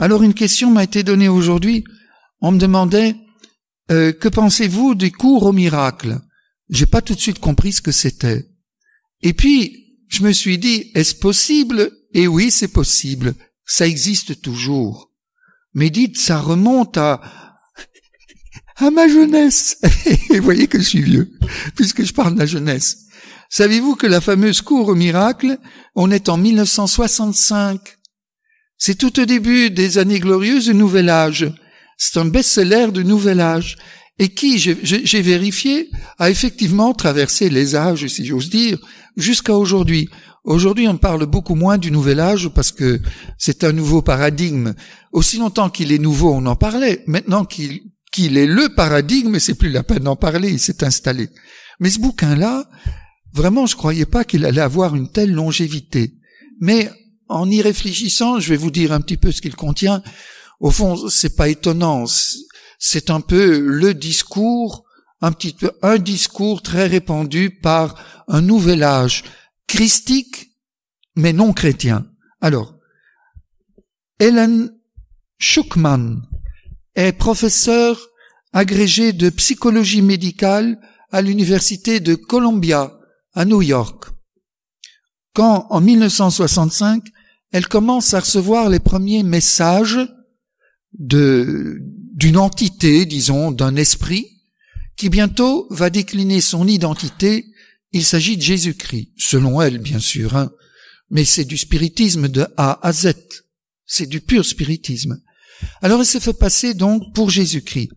Alors une question m'a été donnée aujourd'hui. On me demandait euh, que pensez-vous des cours au miracle J'ai pas tout de suite compris ce que c'était. Et puis je me suis dit est-ce possible Et eh oui, c'est possible. Ça existe toujours. Mais dites, ça remonte à à ma jeunesse. Et vous voyez que je suis vieux, puisque je parle de la jeunesse. Savez-vous que la fameuse cours au miracle, on est en 1965 c'est tout au début des années glorieuses du Nouvel Âge. C'est un best-seller du Nouvel Âge et qui, j'ai vérifié, a effectivement traversé les âges, si j'ose dire, jusqu'à aujourd'hui. Aujourd'hui, on parle beaucoup moins du Nouvel Âge parce que c'est un nouveau paradigme. Aussi longtemps qu'il est nouveau, on en parlait. Maintenant qu'il est le paradigme, c'est plus la peine d'en parler, il s'est installé. Mais ce bouquin-là, vraiment, je croyais pas qu'il allait avoir une telle longévité. Mais en y réfléchissant, je vais vous dire un petit peu ce qu'il contient. Au fond, c'est pas étonnant. C'est un peu le discours, un petit peu, un discours très répandu par un nouvel âge christique, mais non chrétien. Alors, Helen Schuckman est professeure agrégée de psychologie médicale à l'université de Columbia à New York. Quand, en 1965, elle commence à recevoir les premiers messages de, d'une entité, disons, d'un esprit, qui bientôt va décliner son identité. Il s'agit de Jésus-Christ, selon elle, bien sûr, hein. mais c'est du spiritisme de A à Z. C'est du pur spiritisme. Alors elle se fait passer donc pour Jésus-Christ.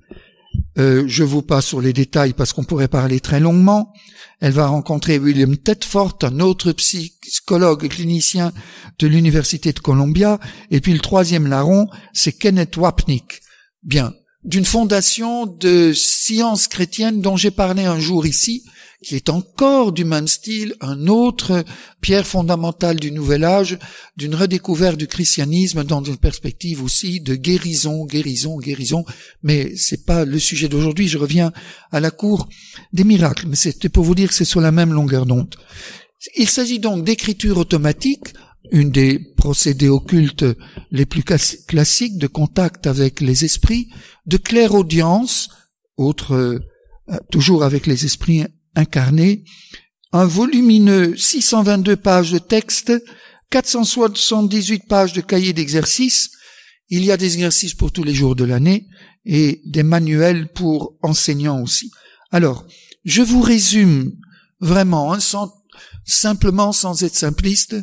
Euh, je vous passe sur les détails parce qu'on pourrait parler très longuement. Elle va rencontrer William Tedford, un autre psychologue clinicien de l'université de Columbia. Et puis le troisième larron, c'est Kenneth Wapnick. Bien. D'une fondation de sciences chrétiennes dont j'ai parlé un jour ici, qui est encore du même style, un autre pierre fondamentale du Nouvel Âge, d'une redécouverte du christianisme dans une perspective aussi de guérison, guérison, guérison. Mais c'est pas le sujet d'aujourd'hui. Je reviens à la cour des miracles. Mais c'était pour vous dire que c'est sur la même longueur d'onde. Il s'agit donc d'écriture automatique, une des procédés occultes les plus classiques de contact avec les esprits, de claire audience, autre, euh, toujours avec les esprits incarné, un volumineux 622 pages de texte, 478 pages de cahiers d'exercices, il y a des exercices pour tous les jours de l'année et des manuels pour enseignants aussi. Alors, je vous résume vraiment, hein, simplement sans être simpliste,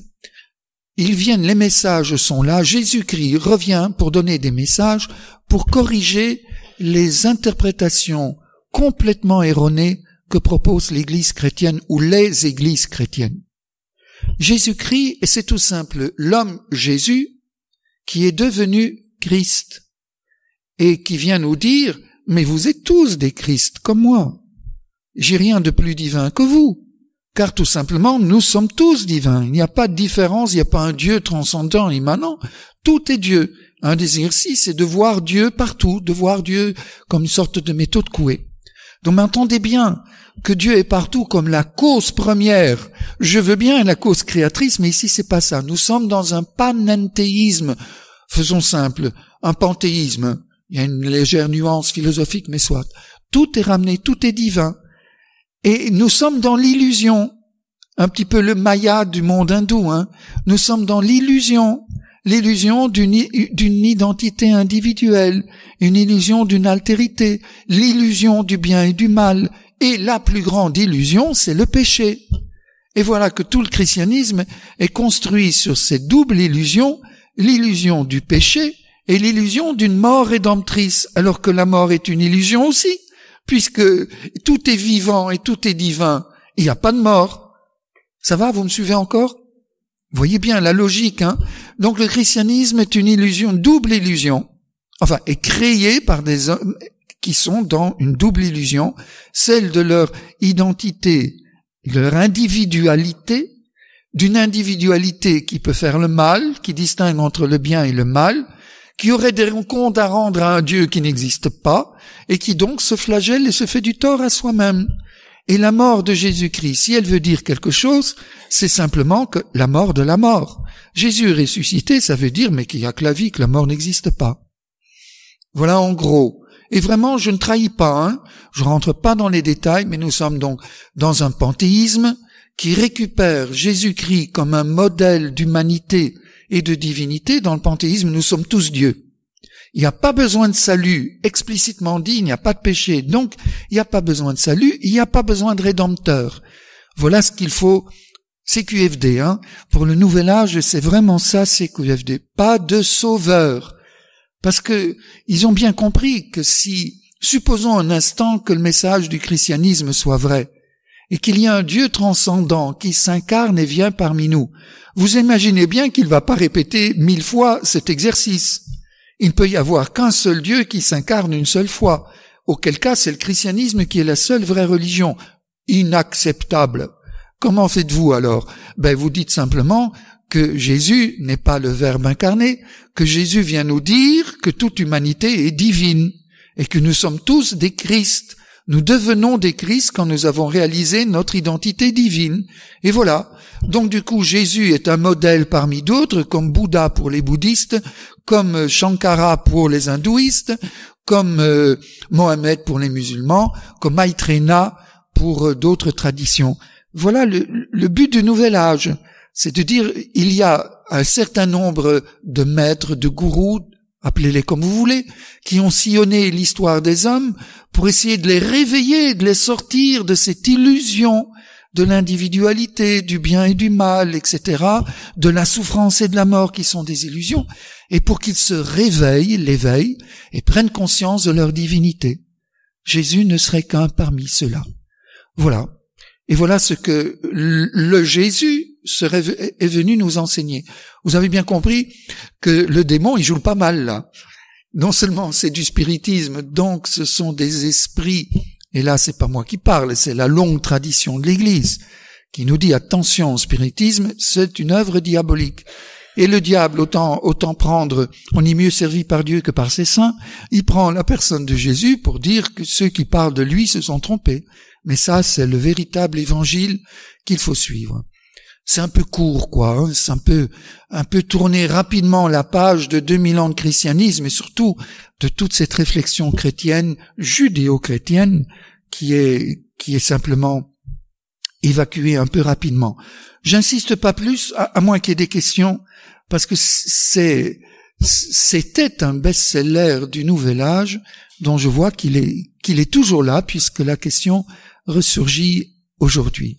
ils viennent, les messages sont là, Jésus-Christ revient pour donner des messages, pour corriger les interprétations complètement erronées que propose l'Église chrétienne ou les Églises chrétiennes. Jésus-Christ, et c'est tout simple, l'homme Jésus qui est devenu Christ et qui vient nous dire, mais vous êtes tous des Christ comme moi. J'ai rien de plus divin que vous. Car tout simplement, nous sommes tous divins. Il n'y a pas de différence, il n'y a pas un Dieu transcendant, immanent. Tout est Dieu. Un des exercices, c'est de voir Dieu partout, de voir Dieu comme une sorte de de couée. Donc m'entendez bien que Dieu est partout comme la cause première. Je veux bien la cause créatrice, mais ici c'est pas ça. Nous sommes dans un panenthéisme. Faisons simple, un panthéisme. Il y a une légère nuance philosophique, mais soit. Tout est ramené, tout est divin. Et nous sommes dans l'illusion. Un petit peu le Maya du monde hindou, hein. Nous sommes dans l'illusion l'illusion d'une identité individuelle, une illusion d'une altérité, l'illusion du bien et du mal, et la plus grande illusion, c'est le péché. Et voilà que tout le christianisme est construit sur cette double illusion, l'illusion du péché et l'illusion d'une mort rédemptrice, alors que la mort est une illusion aussi, puisque tout est vivant et tout est divin. Il n'y a pas de mort. Ça va, vous me suivez encore voyez bien la logique. Hein Donc le christianisme est une illusion, double illusion. Enfin, est créée par des hommes qui sont dans une double illusion, celle de leur identité, leur individualité, d'une individualité qui peut faire le mal, qui distingue entre le bien et le mal, qui aurait des rencontres à rendre à un Dieu qui n'existe pas, et qui donc se flagelle et se fait du tort à soi-même. Et la mort de Jésus-Christ, si elle veut dire quelque chose, c'est simplement que la mort de la mort. Jésus ressuscité, ça veut dire mais qu'il n'y a que la vie, que la mort n'existe pas. Voilà en gros. Et vraiment, je ne trahis pas, hein je rentre pas dans les détails, mais nous sommes donc dans un panthéisme qui récupère Jésus-Christ comme un modèle d'humanité et de divinité. Dans le panthéisme, nous sommes tous dieux. Il n'y a pas besoin de salut explicitement dit, il n'y a pas de péché, donc il n'y a pas besoin de salut, il n'y a pas besoin de rédempteur. Voilà ce qu'il faut CQFD, hein, pour le nouvel âge, c'est vraiment ça c'est QFD. pas de sauveur. Parce que ils ont bien compris que si, supposons un instant que le message du christianisme soit vrai, et qu'il y a un Dieu transcendant qui s'incarne et vient parmi nous, vous imaginez bien qu'il ne va pas répéter mille fois cet exercice. Il ne peut y avoir qu'un seul Dieu qui s'incarne une seule fois, auquel cas c'est le christianisme qui est la seule vraie religion. Inacceptable. Comment faites-vous alors Ben vous dites simplement que Jésus n'est pas le Verbe incarné, que Jésus vient nous dire que toute humanité est divine et que nous sommes tous des Christs. Nous devenons des Christ quand nous avons réalisé notre identité divine. Et voilà. Donc du coup, Jésus est un modèle parmi d'autres, comme Bouddha pour les bouddhistes, comme Shankara pour les hindouistes, comme euh, Mohammed pour les musulmans, comme Maitreya pour euh, d'autres traditions. Voilà le, le, but du nouvel âge. C'est de dire, il y a un certain nombre de maîtres, de gourous, appelez-les comme vous voulez, qui ont sillonné l'histoire des hommes pour essayer de les réveiller, de les sortir de cette illusion de l'individualité, du bien et du mal, etc., de la souffrance et de la mort qui sont des illusions, et pour qu'ils se réveillent, l'éveillent, et prennent conscience de leur divinité. Jésus ne serait qu'un parmi ceux-là. Voilà. Et voilà ce que le Jésus est venu nous enseigner. Vous avez bien compris que le démon, il joue pas mal là. Non seulement c'est du spiritisme, donc ce sont des esprits, et là c'est pas moi qui parle, c'est la longue tradition de l'Église, qui nous dit attention au spiritisme, c'est une œuvre diabolique. Et le diable, autant, autant prendre, on est mieux servi par Dieu que par ses saints, il prend la personne de Jésus pour dire que ceux qui parlent de lui se sont trompés. Mais ça, c'est le véritable évangile qu'il faut suivre c'est un peu court, quoi. Hein. c'est un peu, un peu tourner rapidement la page de 2000 ans de christianisme et surtout de toute cette réflexion chrétienne, judéo-chrétienne, qui est, qui est simplement évacuée un peu rapidement. J'insiste pas plus, à, moins qu'il y ait des questions, parce que c'est, c'était un best-seller du Nouvel Âge dont je vois qu'il est, qu'il est toujours là puisque la question ressurgit aujourd'hui.